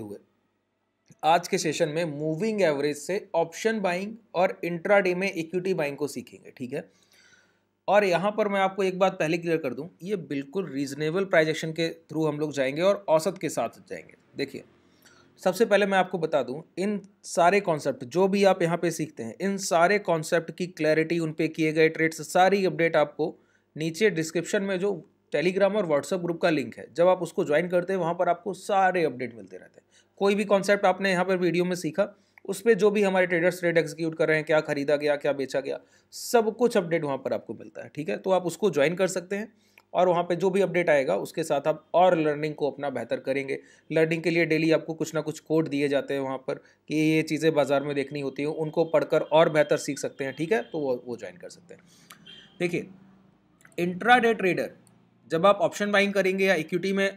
करते हुए आज के सेशन में मूविंग एवरेज से ऑप्शन बाइंग और इंट्राडे में इक्विटी बाइंग को सीखेंगे ठीक है और यहाँ पर मैं आपको एक बात पहले क्लियर कर दूँ ये बिल्कुल रीजनेबल प्राइजेक्शन के थ्रू हम लोग जाएंगे और औसत के साथ जाएंगे देखिए सबसे पहले मैं आपको बता दूं इन सारे कॉन्सेप्ट जो भी आप यहाँ पे सीखते हैं इन सारे कॉन्सेप्ट की क्लैरिटी उन पे किए गए ट्रेड्स सारी अपडेट आपको नीचे डिस्क्रिप्शन में जो टेलीग्राम और व्हाट्सअप ग्रुप का लिंक है जब आप उसको ज्वाइन करते हैं वहाँ पर आपको सारे अपडेट मिलते रहते हैं कोई भी कॉन्सेप्ट आपने यहाँ पर वीडियो में सीखा उस पर जो भी हमारे ट्रेडर्स ट्रेड एग्जीक्यूट कर रहे हैं क्या खरीदा गया क्या बेचा गया सब कुछ अपडेट वहाँ पर आपको मिलता है ठीक है तो आप उसको ज्वाइन कर सकते हैं और वहाँ पे जो भी अपडेट आएगा उसके साथ आप और लर्निंग को अपना बेहतर करेंगे लर्निंग के लिए डेली आपको कुछ ना कुछ कोड दिए जाते हैं वहाँ पर कि ये चीज़ें बाज़ार में देखनी होती हैं उनको पढ़कर और बेहतर सीख सकते हैं ठीक है तो वो वो ज्वाइन कर सकते हैं देखिए इंट्राडे ट्रेडर जब आप ऑप्शन बाइंग करेंगे या इक्विटी में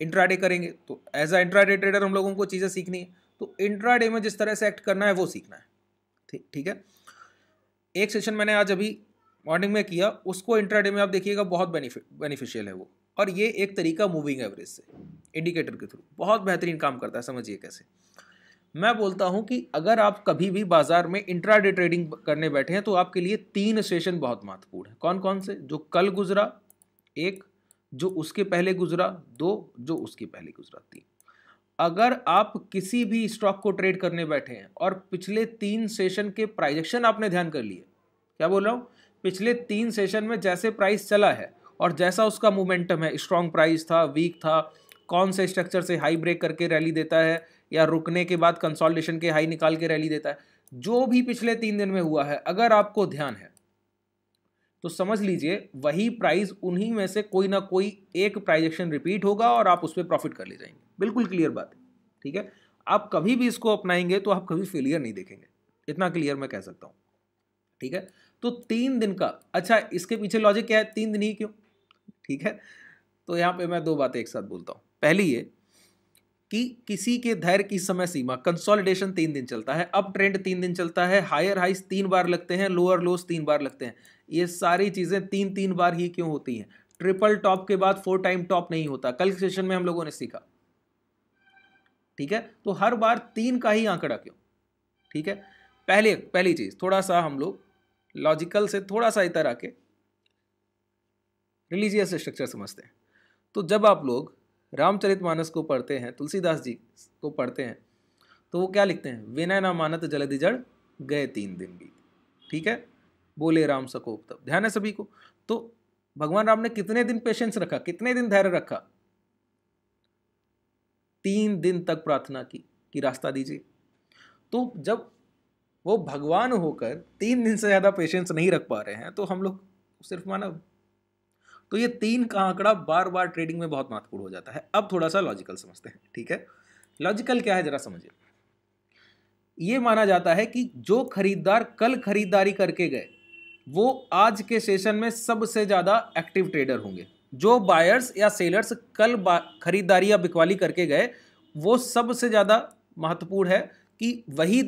इंट्राडे करेंगे तो एज अ इंट्राडे ट्रेडर हम लोगों को चीज़ें सीखनी है तो इंट्राडे में जिस तरह से एक्ट करना है वो सीखना है ठीक है एक सेशन मैंने आज अभी मॉर्निंग में किया उसको इंट्राडे में आप देखिएगा बहुत बेनिफिशियल है वो और ये एक तरीका मूविंग एवरेज से इंडिकेटर के थ्रू बहुत बेहतरीन काम करता है समझिए कैसे मैं बोलता हूँ कि अगर आप कभी भी बाजार में इंट्राडे ट्रेडिंग करने बैठे हैं तो आपके लिए तीन सेशन बहुत महत्वपूर्ण है कौन कौन से जो कल गुजरा एक जो उसके पहले गुजरा दो जो उसके पहले गुजरा तीन अगर आप किसी भी स्टॉक को ट्रेड करने बैठे हैं और पिछले तीन सेशन के प्राइजेक्शन आपने ध्यान कर लिए क्या बोल रहा हूँ पिछले तीन सेशन में जैसे प्राइस चला है और जैसा उसका मोमेंटम है स्ट्रॉन्ग प्राइस था वीक था कौन से स्ट्रक्चर से हाई ब्रेक करके रैली देता है या रुकने के बाद कंसोलिडेशन के हाई निकाल के रैली देता है जो भी पिछले तीन दिन में हुआ है अगर आपको ध्यान है तो समझ लीजिए वही प्राइस उन्हीं में से कोई ना कोई एक प्राइजेक्शन रिपीट होगा और आप उस पर प्रॉफिट कर ले जाएंगे बिल्कुल क्लियर बात है ठीक है आप कभी भी इसको अपनाएंगे तो आप कभी फेलियर नहीं देखेंगे इतना क्लियर मैं कह सकता हूँ ठीक है तो तीन दिन का अच्छा इसके पीछे लॉजिक क्या है तीन दिन ही क्यों ठीक है तो यहाँ पे मैं दो बातें एक साथ बोलता हूँ पहली ये कि किसी के धैर्य की समय सीमा कंसोलिडेशन तीन दिन चलता है अप ट्रेंड तीन दिन चलता है हायर हाइस तीन बार लगते हैं लोअर लोस तीन बार लगते हैं ये सारी चीज़ें तीन तीन बार ही क्यों होती हैं ट्रिपल टॉप के बाद फोर टाइम टॉप नहीं होता कल के सेशन में हम लोगों ने सीखा ठीक है तो हर बार तीन का ही आंकड़ा क्यों ठीक है पहले पहली चीज़ थोड़ा सा हम लोग लॉजिकल से थोड़ा सा इतर आके रिलीजियस स्ट्रक्चर समझते हैं तो जब आप लोग रामचरित मानस को पढ़ते हैं तुलसीदास जी को पढ़ते हैं तो वो क्या लिखते हैं विनय ना मानत जलधि जड़ गए तीन दिन भी ठीक है बोले राम सकोप तब ध्यान है सभी को तो भगवान राम ने कितने दिन पेशेंस रखा कितने दिन धैर्य रखा तीन दिन तक प्रार्थना की कि रास्ता दीजिए तो जब वो भगवान होकर तीन दिन से ज़्यादा पेशेंस नहीं रख पा रहे हैं तो हम लोग सिर्फ माना तो ये तीन का आंकड़ा बार बार ट्रेडिंग में बहुत महत्वपूर्ण हो जाता है अब थोड़ा सा लॉजिकल समझते हैं ठीक है लॉजिकल क्या है जरा समझिए ये माना जाता है कि जो खरीदार कल खरीदारी करके गए वो आज के सेशन में सबसे ज़्यादा एक्टिव ट्रेडर होंगे जो बायर्स या सेलर्स कल खरीदारी या बिकवाली करके गए वो सबसे ज़्यादा महत्वपूर्ण है कि वही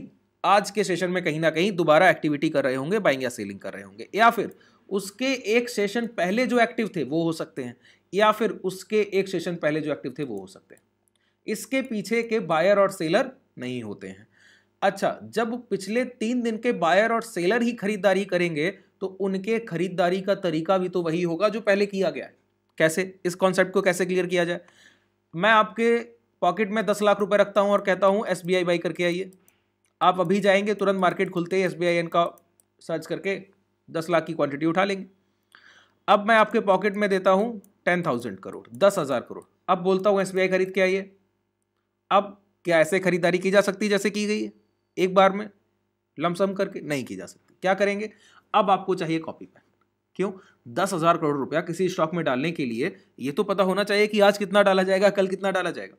आज के सेशन में कहीं ना कहीं दोबारा एक्टिविटी कर रहे होंगे बाइंग या सेलिंग कर रहे होंगे या फिर उसके एक सेशन पहले जो एक्टिव थे वो हो सकते हैं या फिर उसके एक सेशन पहले जो एक्टिव थे वो हो सकते हैं इसके पीछे के बायर और सेलर नहीं होते हैं अच्छा जब पिछले तीन दिन के बायर और सेलर ही खरीदारी करेंगे तो उनके खरीदारी का तरीका भी तो वही होगा जो पहले किया गया है कैसे इस कॉन्सेप्ट को कैसे क्लियर किया जाए मैं आपके पॉकेट में दस लाख रुपए रखता हूँ और कहता हूँ एस बी आई बाई करके आइए आप अभी जाएंगे तुरंत मार्केट खुलते ही एस बी आई का सर्च करके दस लाख की क्वांटिटी उठा लेंगे अब मैं आपके पॉकेट में देता हूँ टेन थाउजेंड करोड़ दस हज़ार करोड़ अब बोलता हूँ एस खरीद के आइए अब क्या ऐसे खरीदारी की जा सकती जैसे की गई है एक बार में लमसम करके नहीं की जा सकती क्या करेंगे अब आपको चाहिए कॉपी पेन क्यों दस हज़ार करोड़ रुपया किसी स्टॉक में डालने के लिए ये तो पता होना चाहिए कि आज कितना डाला जाएगा कल कितना डाला जाएगा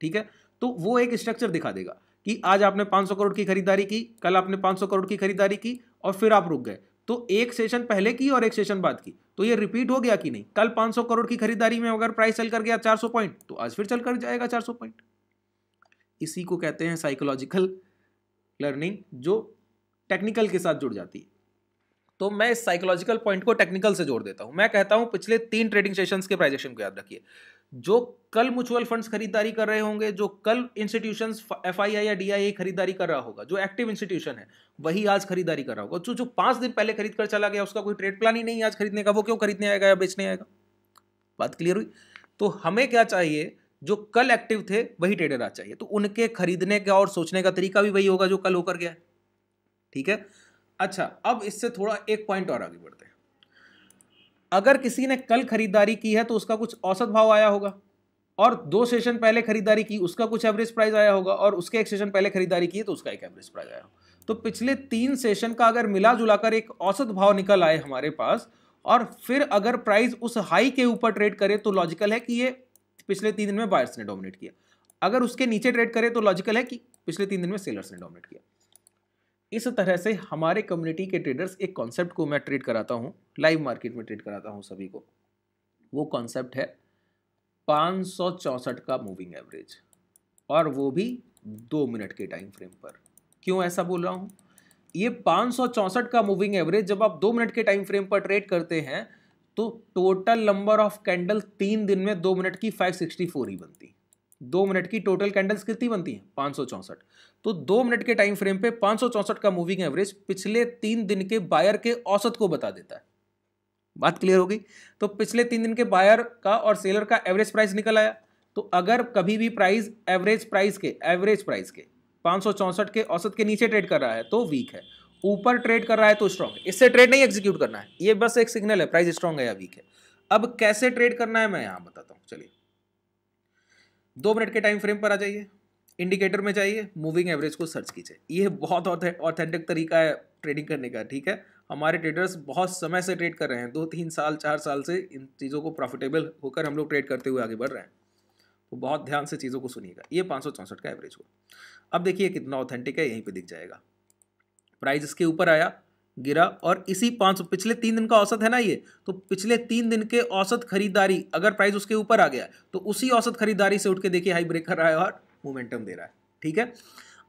ठीक है तो वो एक स्ट्रक्चर दिखा देगा कि आज आपने 500 करोड़ की खरीदारी की कल आपने 500 करोड़ की खरीदारी की और फिर आप रुक गए तो एक सेशन पहले की और एक सेशन बाद की तो ये रिपीट हो गया कि नहीं कल 500 करोड़ की खरीदारी में अगर प्राइस चल कर गया 400 पॉइंट तो आज फिर चल कर जाएगा 400 पॉइंट इसी को कहते हैं साइकोलॉजिकल लर्निंग जो टेक्निकल के साथ जुड़ जाती है तो मैं इस साइकोलॉजिकल पॉइंट को टेक्निकल से जोड़ देता हूं मैं कहता हूं पिछले तीन ट्रेडिंग सेशन के प्राइजेशन को याद रखिए जो कल म्यूचुअल फंड्स खरीदारी कर रहे होंगे जो कल इंस्टीट्यूशन एफ या डी खरीदारी कर रहा होगा जो एक्टिव इंस्टीट्यूशन है वही आज खरीदारी कर रहा होगा जो जो पांच दिन पहले खरीद कर चला गया उसका कोई ट्रेड प्लान ही नहीं आज खरीदने का वो क्यों खरीदने आएगा या बेचने आएगा बात क्लियर हुई तो हमें क्या चाहिए जो कल एक्टिव थे वही ट्रेडर आज चाहिए तो उनके खरीदने का और सोचने का तरीका भी वही होगा जो कल होकर गया ठीक है अच्छा अब इससे थोड़ा एक पॉइंट और आगे बढ़ते हैं अगर किसी ने कल खरीदारी की है तो उसका कुछ औसत भाव आया होगा और दो सेशन पहले खरीदारी की उसका कुछ एवरेज प्राइस आया होगा और उसके एक सेशन पहले खरीदारी की है तो उसका एक एवरेज प्राइस आया होगा तो पिछले तीन सेशन का अगर मिला जुलाकर एक औसत भाव निकल आए हमारे पास और फिर अगर प्राइस उस हाई के ऊपर ट्रेड करे तो लॉजिकल है कि ये पिछले तीन दिन में बायर्स ने डोमिनेट किया अगर उसके नीचे ट्रेड करे तो लॉजिकल है कि पिछले तीन दिन में सेलर्स ने डोमिनेट किया इस तरह से हमारे कम्युनिटी के ट्रेडर्स एक कॉन्सेप्ट को मैं ट्रेड कराता हूँ लाइव मार्केट में ट्रेड कराता हूँ सभी को वो कॉन्सेप्ट है पाँच का मूविंग एवरेज और वो भी दो मिनट के टाइम फ्रेम पर क्यों ऐसा बोल रहा हूँ ये पाँच का मूविंग एवरेज जब आप दो मिनट के टाइम फ्रेम पर ट्रेड करते हैं तो टोटल नंबर ऑफ कैंडल तीन दिन में दो मिनट की 564 ही बनती दो मिनट की टोटल कैंडल्स कितनी बनती हैं पाँच तो दो मिनट के टाइम फ्रेम पे पाँच का मूविंग एवरेज पिछले तीन दिन के बायर के औसत को बता देता है बात क्लियर हो गई तो पिछले तीन दिन के बायर का और सेलर का एवरेज प्राइस निकल आया तो अगर कभी भी प्राइस एवरेज प्राइस के एवरेज प्राइस के पाँच के औसत के नीचे ट्रेड कर रहा है तो वीक है ऊपर ट्रेड कर रहा है तो स्ट्रॉन्ग है इससे ट्रेड नहीं एग्जीक्यूट करना है ये बस एक सिग्नल है प्राइस स्ट्रॉन्ग है या वीक है अब कैसे ट्रेड करना है मैं यहाँ बताता हूँ चलिए दो मिनट के टाइम फ्रेम पर आ जाइए इंडिकेटर में जाइए मूविंग एवरेज को सर्च कीजिए ये बहुत ऑथेंटिक तरीका है ट्रेडिंग करने का ठीक है हमारे ट्रेडर्स बहुत समय से ट्रेड कर रहे हैं दो तीन साल चार साल से इन चीज़ों को प्रॉफिटेबल होकर हम लोग ट्रेड करते हुए आगे बढ़ रहे हैं तो बहुत ध्यान से चीज़ों को सुनिएगा ये पाँच का एवरेज हुआ अब देखिए कितना ऑथेंटिक है यहीं पर दिख जाएगा प्राइस इसके ऊपर आया गिरा और इसी पाँच पिछले तीन दिन का औसत है ना ये तो पिछले तीन दिन के औसत खरीदारी अगर प्राइस उसके ऊपर आ गया तो उसी औसत खरीदारी से उठ के देखिए हाई ब्रेक कर रहा है और मोमेंटम दे रहा है ठीक है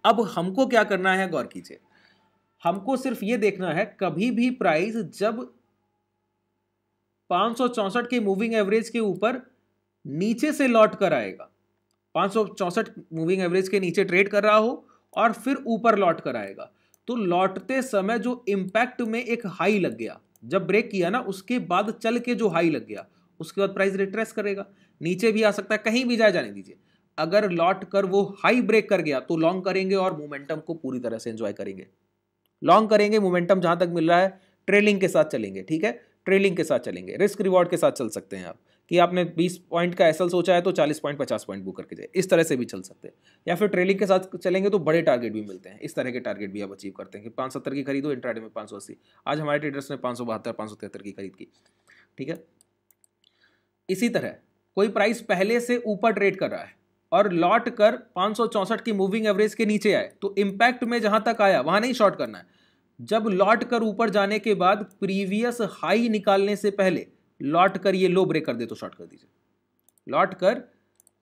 अब हमको क्या करना है गौर कीजिए हमको सिर्फ ये देखना है कभी भी प्राइस जब पाँच के मूविंग एवरेज के ऊपर नीचे से लौट कर आएगा पाँच मूविंग एवरेज के नीचे ट्रेड कर रहा हो और फिर ऊपर लौट कर आएगा तो लौटते समय जो इम्पैक्ट में एक हाई लग गया जब ब्रेक किया ना उसके बाद चल के जो हाई लग गया उसके बाद प्राइस रिट्रेस करेगा नीचे भी आ सकता है कहीं भी जाए जाने दीजिए अगर लौट कर वो हाई ब्रेक कर गया तो लॉन्ग करेंगे और मोमेंटम को पूरी तरह से एंजॉय करेंगे लॉन्ग करेंगे मोमेंटम जहां तक मिल रहा है ट्रेलिंग के साथ चलेंगे ठीक है ट्रेलिंग के साथ चलेंगे रिस्क रिवॉर्ड के साथ चल सकते हैं आप कि आपने 20 पॉइंट का एसएल सोचा है तो 40 पॉइंट 50 पॉइंट बुक करके जाए इस तरह से भी चल सकते हैं या फिर ट्रेलिंग के साथ चलेंगे तो बड़े टारगेट भी मिलते हैं इस तरह के टारगेट भी आप अचीव करते हैं कि पाँच सत्तर की खरीदो इंट्राडे में पाँच सौ अस्सी आज हमारे ट्रेडर्स ने पाँच सौ बहत्तर सौ की खरीद की ठीक है इसी तरह कोई प्राइस पहले से ऊपर ट्रेड कर रहा है और लॉट कर पाँच की मूविंग एवरेज के नीचे आए तो इम्पैक्ट में जहाँ तक आया वहाँ नहीं शॉर्ट करना है जब लौट कर ऊपर जाने के बाद प्रीवियस हाई निकालने से पहले लौट कर ये लो ब्रेक कर दे तो शॉर्ट कर दीजिए लौट कर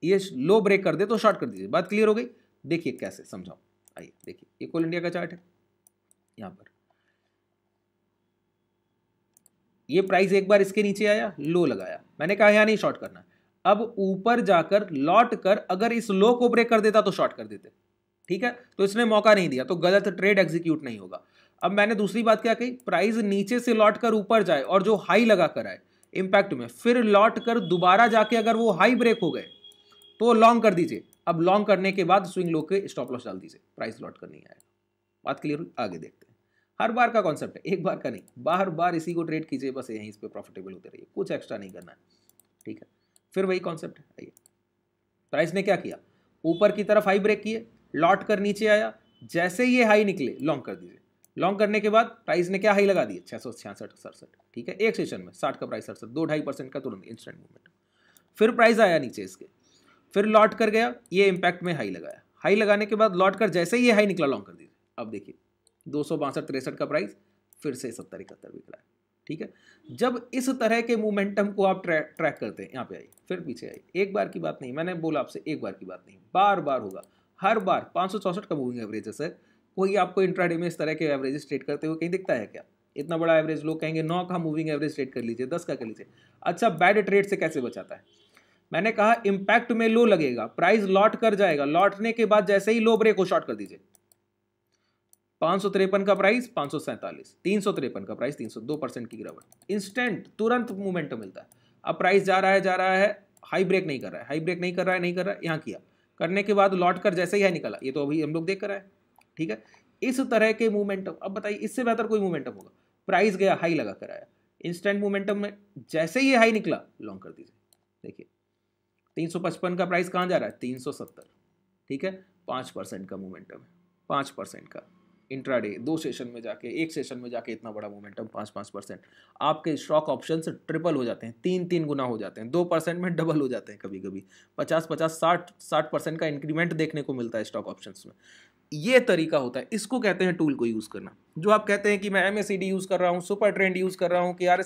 ये लो ब्रेक कर दे तो शॉर्ट कर दीजिए बात क्लियर हो गई देखिए कैसे समझाओ आइए देखिए ये कोल इंडिया का चार्ट है यहाँ पर ये प्राइस एक बार इसके नीचे आया लो लगाया मैंने कहा यहाँ नहीं शॉर्ट करना अब ऊपर जाकर लौट कर अगर इस लो को ब्रेक कर देता तो शॉर्ट कर देते ठीक है तो इसने मौका नहीं दिया तो गलत ट्रेड एग्जीक्यूट नहीं होगा अब मैंने दूसरी बात क्या कही प्राइस नीचे से लौट कर ऊपर जाए और जो हाई लगा कर आए इम्पैक्ट में फिर लौट कर दोबारा जाके अगर वो हाई ब्रेक हो गए तो लॉन्ग कर दीजिए अब लॉन्ग करने के बाद स्विंग लो के स्टॉप लॉस डाल दीजिए प्राइस लॉट कर नहीं आएगा बात क्लियर हुई आगे देखते हैं हर बार का कॉन्सेप्ट है एक बार का नहीं बार बार इसी को ट्रेड कीजिए बस यहीं इस पर प्रॉफिटेबल होते रहिए कुछ एक्स्ट्रा नहीं करना है ठीक है फिर वही कॉन्सेप्ट है आइए प्राइस ने क्या किया ऊपर की तरफ हाई ब्रेक किए लॉट कर नीचे आया जैसे ये हाई निकले लॉन्ग कर दीजिए लॉन्ग करने के बाद प्राइस ने क्या हाई लगा दिया छः सौ छियासठ सड़सठ ठीक है एक सेशन में साठ का प्राइस सड़सठ दो ढाई परसेंट का तुरंत इंस्टेंट मूवमेंट फिर प्राइस आया नीचे इसके फिर लॉट कर गया ये इंपैक्ट में हाई लगाया हाई लगाने के बाद लॉट कर जैसे ही ये हाई निकला लॉन्ग कर दीजिए अब देखिए दो सौ बासठ तिरसठ का प्राइस फिर से सत्तर इकहत्तर बिक है ठीक है जब इस तरह के मोमेंटम को आप ट्रैक ट्रैक करते हैं यहाँ पे आई फिर पीछे आई एक बार की बात नहीं मैंने बोला आपसे एक बार की बात नहीं बार बार होगा हर बार पाँच का मूविंग एवरेज है सर वही आपको इंट्राडे में इस तरह के एवरेज ट्रेड करते हुए कहीं दिखता है क्या इतना बड़ा एवरेज लोग कहेंगे नौ का मूविंग एवरेज ट्रेड कर लीजिए दस का कर लीजिए अच्छा बैड ट्रेड से कैसे बचाता है मैंने कहा इम्पैक्ट में लो लगेगा प्राइस लौट कर जाएगा लौटने के बाद जैसे ही लो ब्रेक को शॉर्ट कर दीजिए पाँच सौ तिरपन का प्राइस पाँच सौ सैंतालीस तीन सौ तिरपन का प्राइस तीन सौ दो परसेंट की गिरावट इंस्टेंट तुरंत मूवमेंट मिलता है अब प्राइस जा रहा है जा रहा है हाई ब्रेक नहीं कर रहा है हाई ब्रेक नहीं कर रहा है नहीं कर रहा है यहाँ किया करने के बाद लौट कर जैसे ही है निकला ये तो अभी हम लोग देख कर रहा है ठीक है इस तरह के मोमेंटम अब बताइए इससे बेहतर कोई मोमेंटम होगा प्राइस गया हाई लगा कर आया इंस्टेंट मोमेंटम में जैसे ही हाई निकला लॉन्ग कर दीजिए देखिए 355 का प्राइस कहाँ जा रहा है 370 ठीक है पाँच परसेंट का मोमेंटम है पाँच परसेंट का इंट्राडे दो सेशन में जाके एक सेशन में जाके इतना बड़ा मोमेंटम पाँच पाँच परसेंट आपके स्टॉक ऑप्शन ट्रिपल हो जाते हैं तीन तीन गुना हो जाते हैं दो परसेंट में डबल हो जाते हैं कभी कभी पचास पचास साठ साठ परसेंट का इंक्रीमेंट देखने को मिलता है स्टॉक ऑप्शन में ये तरीका होता है इसको कहते हैं टूल को यूज़ करना जो आप कहते हैं कि मैं एम यूज़ कर रहा हूँ सुपर ट्रेंड यूज़ कर रहा हूँ कि यार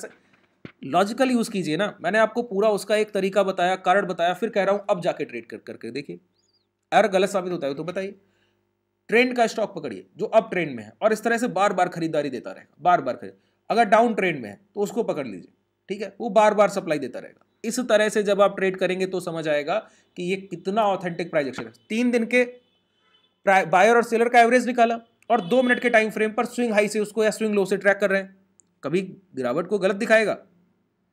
लॉजिकल यूज़ कीजिए ना मैंने आपको पूरा उसका एक तरीका बताया कारण बताया फिर कह रहा हूँ अब जाके ट्रेड कर करके देखिए अगर गलत साबित होता है तो बताइए ट्रेंड का स्टॉक पकड़िए जो अप ट्रेंड में है और इस तरह से बार बार खरीदारी देता रहेगा बार बार खरीद अगर डाउन ट्रेंड में है तो उसको पकड़ लीजिए ठीक है वो बार बार सप्लाई देता रहेगा इस तरह से जब आप ट्रेड करेंगे तो समझ आएगा कि ये कितना ऑथेंटिक प्राइजेक्शन एक्शन है तीन दिन के बायर और सेलर का एवरेज निकाला और दो मिनट के टाइम फ्रेम पर स्विंग हाई से उसको या स्विंग लो से ट्रैक कर रहे हैं कभी गिरावट को गलत दिखाएगा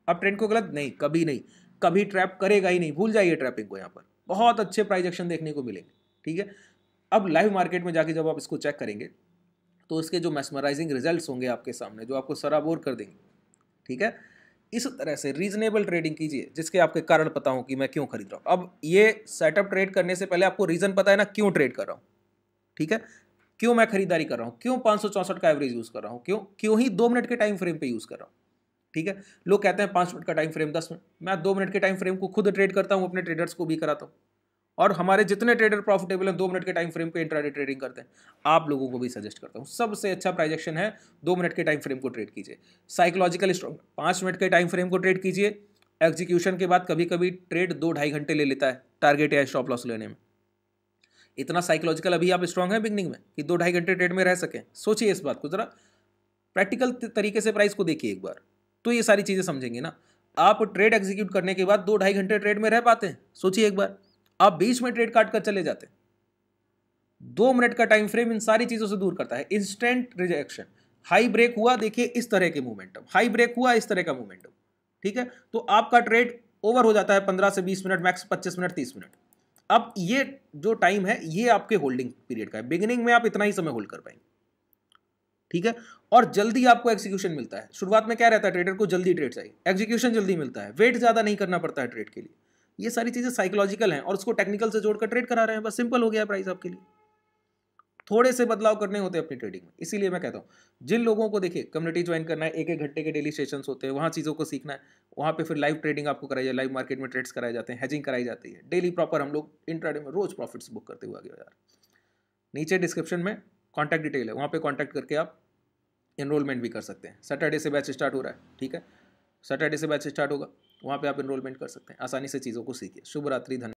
अब ट्रेंड को गलत नहीं कभी नहीं कभी ट्रैप करेगा ही नहीं भूल जाइए ट्रैपिंग को यहाँ पर बहुत अच्छे प्राइजेक्शन देखने को मिलेंगे ठीक है अब लाइव मार्केट में जाके जब आप इसको चेक करेंगे तो इसके जो मैसमराइजिंग रिजल्ट होंगे आपके सामने जो आपको सराबोर कर देंगे ठीक है इस तरह से रीजनेबल ट्रेडिंग कीजिए जिसके आपके कारण पता हो कि मैं क्यों खरीद रहा हूँ अब ये सेटअप ट्रेड करने से पहले आपको रीज़न पता है ना क्यों ट्रेड कर रहा हूँ ठीक है क्यों मैं खरीदारी कर रहा हूँ क्यों पाँच का एवरेज यूज़ कर रहा हूँ क्यों क्यों ही दो मिनट के टाइम फ्रेम पर यूज़ कर रहा हूँ ठीक है लोग कहते हैं पाँच मिनट का टाइम फ्रेम दस मिनट मैं दो मिनट के टाइम फ्रेम को खुद ट्रेड करता हूँ अपने ट्रेडर्स को भी कराता हूँ और हमारे जितने ट्रेडर प्रॉफिटेबल हैं दो मिनट के टाइम फ्रेम पे इंट्राडे ट्रेडिंग करते हैं आप लोगों को भी सजेस्ट करता हूँ सबसे अच्छा प्राइजेक्शन है दो मिनट के टाइम फ्रेम को ट्रेड कीजिए साइकोलॉजिकल स्ट्रॉन्ग पाँच मिनट के टाइम फ्रेम को ट्रेड कीजिए एग्जीक्यूशन के बाद कभी कभी ट्रेड दो ढाई घंटे ले लेता है टारगेट या स्टॉप लॉस लेने में इतना साइकोलॉजिकल अभी आप स्ट्रांग हैं बिगनिंग में कि दो ढाई घंटे ट्रेड में रह सकें सोचिए इस बात को ज़रा प्रैक्टिकल तरीके से प्राइस को देखिए एक बार तो ये सारी चीज़ें समझेंगे ना आप ट्रेड एग्जीक्यूट करने के बाद दो ढाई घंटे ट्रेड में रह पाते हैं सोचिए एक बार आप बीच में ट्रेड काट कर चले जाते दो मिनट का टाइम फ्रेम इन सारी चीजों से दूर करता है इंस्टेंट रिजेक्शन हाई ब्रेक हुआ देखिए इस तरह के मोमेंटम हाई ब्रेक हुआ इस तरह का मोमेंटम ठीक है तो आपका ट्रेड ओवर हो जाता है पंद्रह से बीस मिनट मैक्स पच्चीस मिनट तीस मिनट अब ये जो टाइम है ये आपके होल्डिंग पीरियड का है बिगिनिंग में आप इतना ही समय होल्ड कर पाएंगे ठीक है और जल्दी आपको एग्जीक्यूशन मिलता है शुरुआत में क्या रहता है ट्रेडर को जल्दी ट्रेड चाहिए एग्जीक्यूशन जल्दी मिलता है वेट ज़्यादा नहीं करना पड़ता है ट्रेड के लिए ये सारी चीज़ें साइकोलॉजिकल हैं और उसको टेक्निकल से जोड़कर ट्रेड करा रहे हैं बस सिंपल हो गया प्राइस आपके लिए थोड़े से बदलाव करने होते हैं अपनी ट्रेडिंग में इसीलिए मैं कहता हूँ जिन लोगों को देखिए कम्युनिटी ज्वाइन करना है एक एक घंटे के डेली सेशंस होते हैं वहाँ चीज़ों को सीखना है वहाँ पे फिर लाइव ट्रेडिंग आपको कराई जाए लाइव मार्केट में ट्रेड्स कराए जाते हैं हैजिंग कराई जाती है डेली प्रॉपर हम लोग इंट्राडे में रोज प्रॉफिट्स बुक करते हुए आगे यार नीचे डिस्क्रिप्शन में कॉन्टैक्ट डिटेल है वहाँ पर कॉन्टैक्ट करके आप इनरोलमेंट भी कर सकते हैं सैटरडे से बैच स्टार्ट हो रहा है ठीक है सैटरडे से बैच स्टार्ट होगा वहाँ पे आप इनरोलमेंट कर सकते हैं आसानी से चीज़ों को सीखिए शुभ रात्रि धन्यवाद